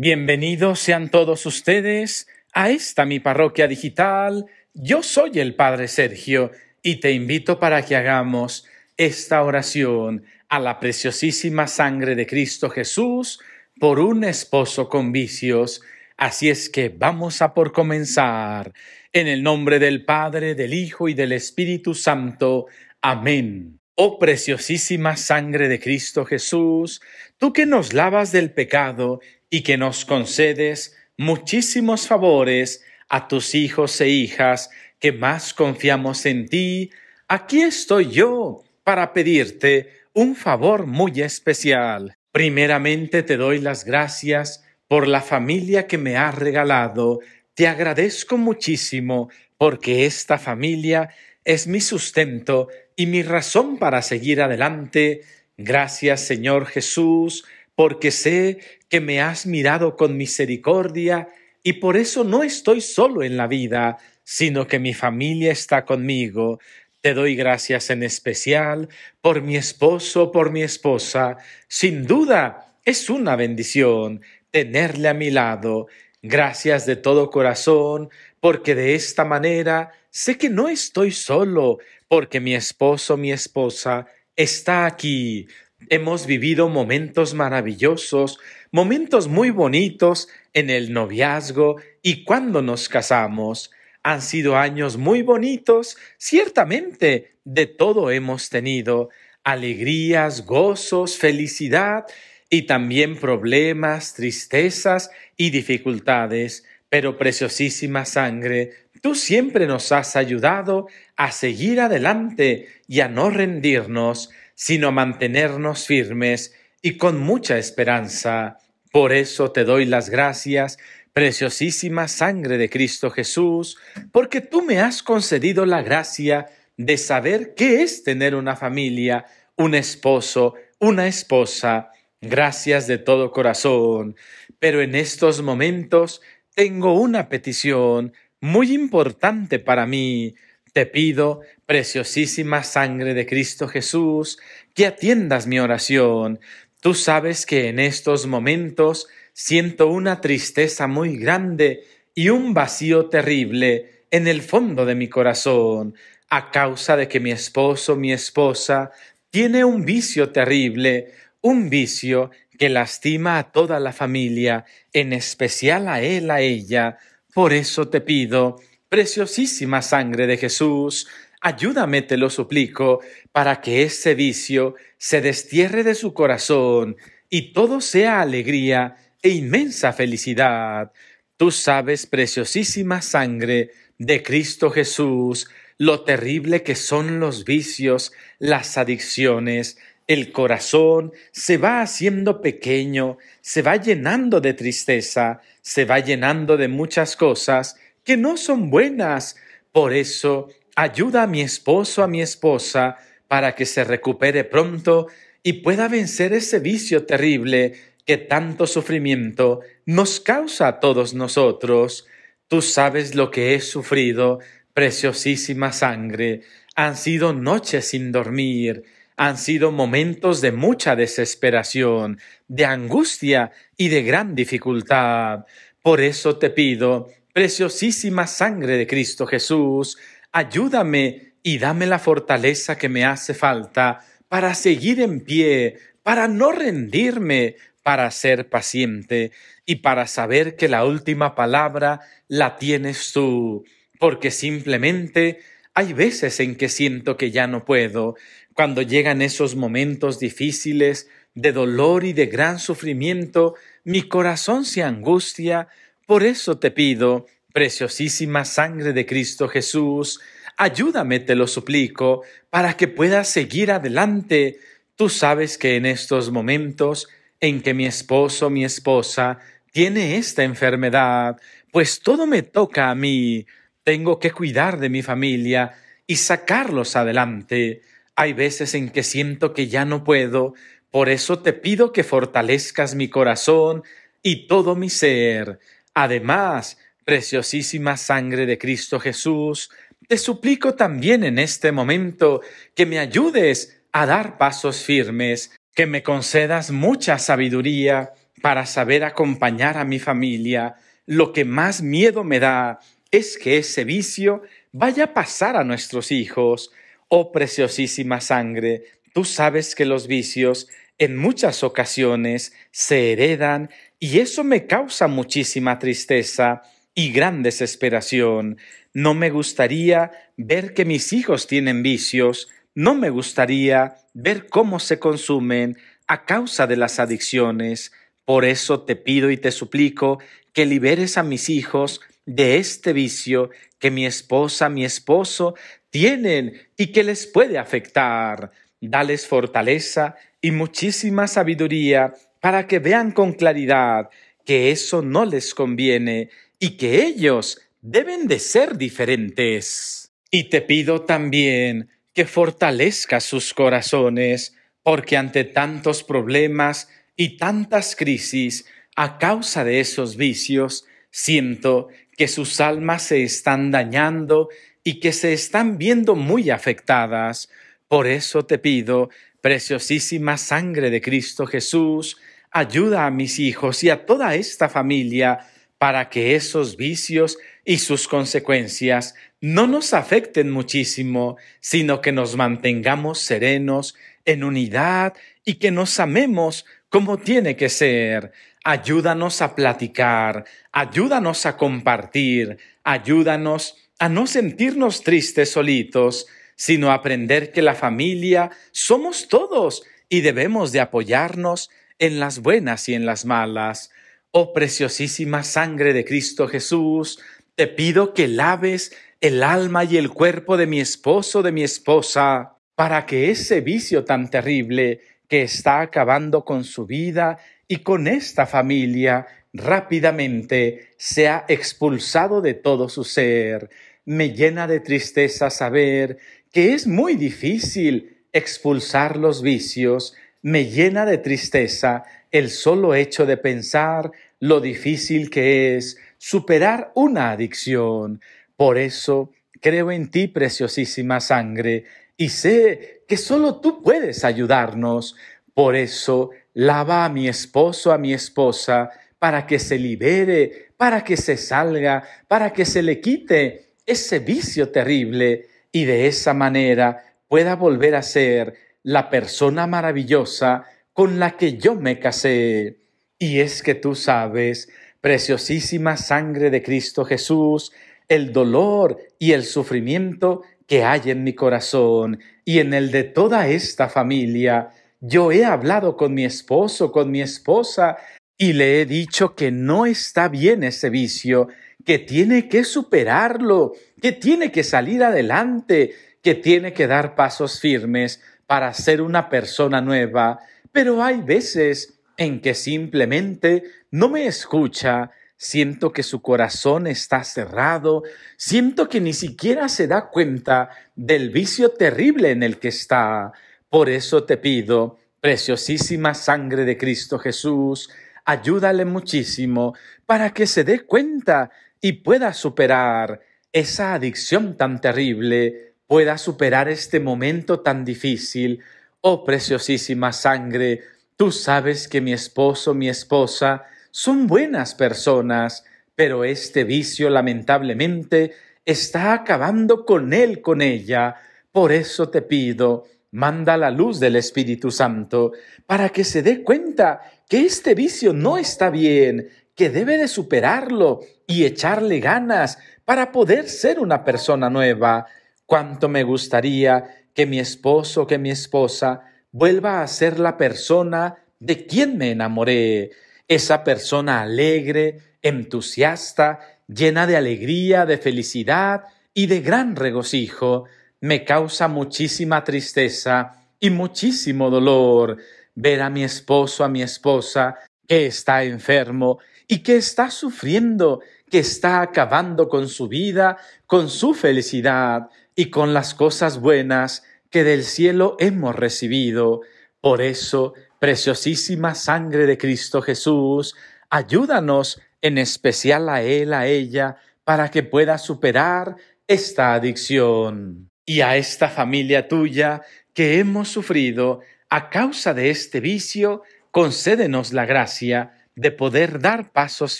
Bienvenidos sean todos ustedes a esta mi parroquia digital. Yo soy el Padre Sergio y te invito para que hagamos esta oración a la preciosísima sangre de Cristo Jesús por un esposo con vicios. Así es que vamos a por comenzar. En el nombre del Padre, del Hijo y del Espíritu Santo. Amén. Oh preciosísima sangre de Cristo Jesús, tú que nos lavas del pecado y que nos concedes muchísimos favores a tus hijos e hijas que más confiamos en ti, aquí estoy yo para pedirte un favor muy especial. Primeramente te doy las gracias por la familia que me has regalado. Te agradezco muchísimo porque esta familia es mi sustento y mi razón para seguir adelante. Gracias Señor Jesús porque sé que me has mirado con misericordia y por eso no estoy solo en la vida, sino que mi familia está conmigo. Te doy gracias en especial por mi esposo, por mi esposa. Sin duda, es una bendición tenerle a mi lado. Gracias de todo corazón, porque de esta manera sé que no estoy solo, porque mi esposo, mi esposa, está aquí Hemos vivido momentos maravillosos, momentos muy bonitos en el noviazgo y cuando nos casamos. Han sido años muy bonitos, ciertamente de todo hemos tenido alegrías, gozos, felicidad y también problemas, tristezas y dificultades. Pero preciosísima sangre, tú siempre nos has ayudado a seguir adelante y a no rendirnos sino mantenernos firmes y con mucha esperanza. Por eso te doy las gracias, preciosísima sangre de Cristo Jesús, porque tú me has concedido la gracia de saber qué es tener una familia, un esposo, una esposa. Gracias de todo corazón. Pero en estos momentos tengo una petición muy importante para mí, te pido, preciosísima sangre de Cristo Jesús, que atiendas mi oración. Tú sabes que en estos momentos siento una tristeza muy grande y un vacío terrible en el fondo de mi corazón, a causa de que mi esposo, mi esposa, tiene un vicio terrible, un vicio que lastima a toda la familia, en especial a él, a ella. Por eso te pido, Preciosísima sangre de Jesús, ayúdame, te lo suplico, para que ese vicio se destierre de su corazón y todo sea alegría e inmensa felicidad. Tú sabes, preciosísima sangre de Cristo Jesús, lo terrible que son los vicios, las adicciones, el corazón se va haciendo pequeño, se va llenando de tristeza, se va llenando de muchas cosas, que no son buenas. Por eso, ayuda a mi esposo, a mi esposa, para que se recupere pronto y pueda vencer ese vicio terrible que tanto sufrimiento nos causa a todos nosotros. Tú sabes lo que he sufrido, preciosísima sangre. Han sido noches sin dormir, han sido momentos de mucha desesperación, de angustia y de gran dificultad. Por eso te pido preciosísima sangre de Cristo Jesús, ayúdame y dame la fortaleza que me hace falta para seguir en pie, para no rendirme, para ser paciente y para saber que la última palabra la tienes tú, porque simplemente hay veces en que siento que ya no puedo, cuando llegan esos momentos difíciles de dolor y de gran sufrimiento, mi corazón se angustia por eso te pido, preciosísima sangre de Cristo Jesús, ayúdame, te lo suplico, para que pueda seguir adelante. Tú sabes que en estos momentos en que mi esposo, mi esposa, tiene esta enfermedad, pues todo me toca a mí. Tengo que cuidar de mi familia y sacarlos adelante. Hay veces en que siento que ya no puedo, por eso te pido que fortalezcas mi corazón y todo mi ser. Además, preciosísima sangre de Cristo Jesús, te suplico también en este momento que me ayudes a dar pasos firmes, que me concedas mucha sabiduría para saber acompañar a mi familia. Lo que más miedo me da es que ese vicio vaya a pasar a nuestros hijos. Oh preciosísima sangre, tú sabes que los vicios en muchas ocasiones se heredan y eso me causa muchísima tristeza y gran desesperación. No me gustaría ver que mis hijos tienen vicios, no me gustaría ver cómo se consumen a causa de las adicciones. Por eso te pido y te suplico que liberes a mis hijos de este vicio que mi esposa, mi esposo tienen y que les puede afectar. Dales fortaleza y muchísima sabiduría para que vean con claridad que eso no les conviene y que ellos deben de ser diferentes. Y te pido también que fortalezcas sus corazones, porque ante tantos problemas y tantas crisis a causa de esos vicios, siento que sus almas se están dañando y que se están viendo muy afectadas. Por eso te pido, preciosísima sangre de Cristo Jesús, ayuda a mis hijos y a toda esta familia para que esos vicios y sus consecuencias no nos afecten muchísimo, sino que nos mantengamos serenos, en unidad y que nos amemos como tiene que ser. Ayúdanos a platicar, ayúdanos a compartir, ayúdanos a no sentirnos tristes solitos, sino a aprender que la familia somos todos y debemos de apoyarnos en las buenas y en las malas. Oh preciosísima sangre de Cristo Jesús, te pido que laves el alma y el cuerpo de mi esposo, de mi esposa, para que ese vicio tan terrible que está acabando con su vida y con esta familia rápidamente sea expulsado de todo su ser. Me llena de tristeza saber que es muy difícil expulsar los vicios, me llena de tristeza el solo hecho de pensar lo difícil que es superar una adicción. Por eso creo en ti, preciosísima sangre, y sé que solo tú puedes ayudarnos. Por eso lava a mi esposo, a mi esposa, para que se libere, para que se salga, para que se le quite ese vicio terrible, y de esa manera pueda volver a ser la persona maravillosa con la que yo me casé. Y es que tú sabes, preciosísima sangre de Cristo Jesús, el dolor y el sufrimiento que hay en mi corazón y en el de toda esta familia. Yo he hablado con mi esposo, con mi esposa, y le he dicho que no está bien ese vicio, que tiene que superarlo, que tiene que salir adelante, que tiene que dar pasos firmes para ser una persona nueva, pero hay veces en que simplemente no me escucha, siento que su corazón está cerrado, siento que ni siquiera se da cuenta del vicio terrible en el que está. Por eso te pido, preciosísima sangre de Cristo Jesús, ayúdale muchísimo para que se dé cuenta y pueda superar esa adicción tan terrible pueda superar este momento tan difícil. Oh preciosísima sangre, tú sabes que mi esposo, mi esposa, son buenas personas, pero este vicio lamentablemente está acabando con él, con ella. Por eso te pido, manda la luz del Espíritu Santo para que se dé cuenta que este vicio no está bien, que debe de superarlo y echarle ganas para poder ser una persona nueva. Cuánto me gustaría que mi esposo, que mi esposa vuelva a ser la persona de quien me enamoré, esa persona alegre, entusiasta, llena de alegría, de felicidad y de gran regocijo. Me causa muchísima tristeza y muchísimo dolor ver a mi esposo, a mi esposa, que está enfermo y que está sufriendo, que está acabando con su vida, con su felicidad, y con las cosas buenas que del cielo hemos recibido. Por eso, preciosísima sangre de Cristo Jesús, ayúdanos en especial a él, a ella, para que pueda superar esta adicción. Y a esta familia tuya que hemos sufrido a causa de este vicio, concédenos la gracia de poder dar pasos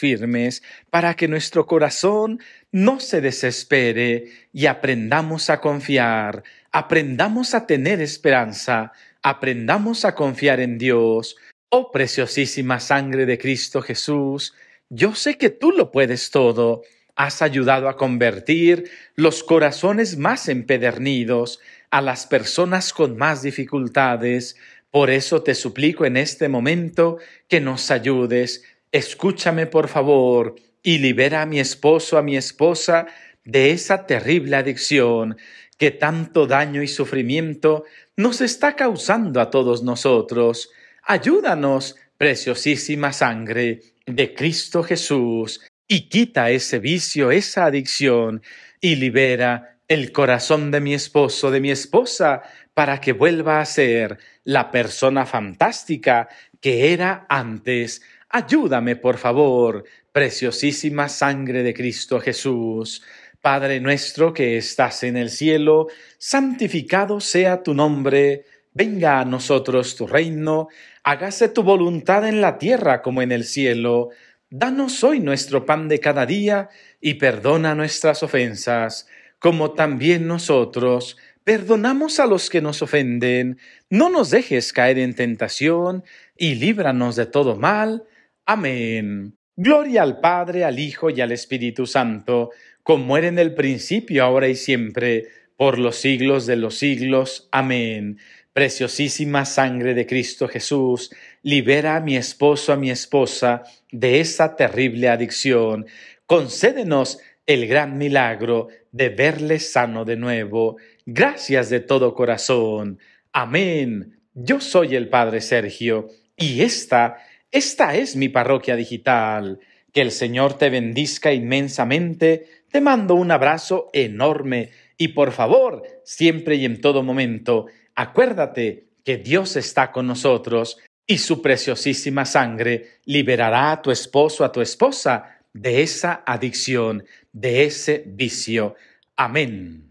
firmes para que nuestro corazón no se desespere y aprendamos a confiar, aprendamos a tener esperanza, aprendamos a confiar en Dios. Oh preciosísima sangre de Cristo Jesús, yo sé que tú lo puedes todo. Has ayudado a convertir los corazones más empedernidos a las personas con más dificultades, por eso te suplico en este momento que nos ayudes. Escúchame, por favor, y libera a mi esposo, a mi esposa, de esa terrible adicción que tanto daño y sufrimiento nos está causando a todos nosotros. Ayúdanos, preciosísima sangre de Cristo Jesús, y quita ese vicio, esa adicción, y libera el corazón de mi esposo, de mi esposa, para que vuelva a ser la persona fantástica que era antes. Ayúdame, por favor, preciosísima sangre de Cristo Jesús. Padre nuestro que estás en el cielo, santificado sea tu nombre, venga a nosotros tu reino, hágase tu voluntad en la tierra como en el cielo. Danos hoy nuestro pan de cada día y perdona nuestras ofensas, como también nosotros perdonamos a los que nos ofenden, no nos dejes caer en tentación, y líbranos de todo mal. Amén. Gloria al Padre, al Hijo y al Espíritu Santo, como era en el principio, ahora y siempre, por los siglos de los siglos. Amén. Preciosísima sangre de Cristo Jesús, libera a mi esposo, a mi esposa, de esa terrible adicción. Concédenos el gran milagro de verle sano de nuevo. Gracias de todo corazón. Amén. Yo soy el Padre Sergio y esta, esta es mi parroquia digital. Que el Señor te bendizca inmensamente. Te mando un abrazo enorme y por favor, siempre y en todo momento, acuérdate que Dios está con nosotros y su preciosísima sangre liberará a tu esposo, a tu esposa, de esa adicción, de ese vicio. Amén.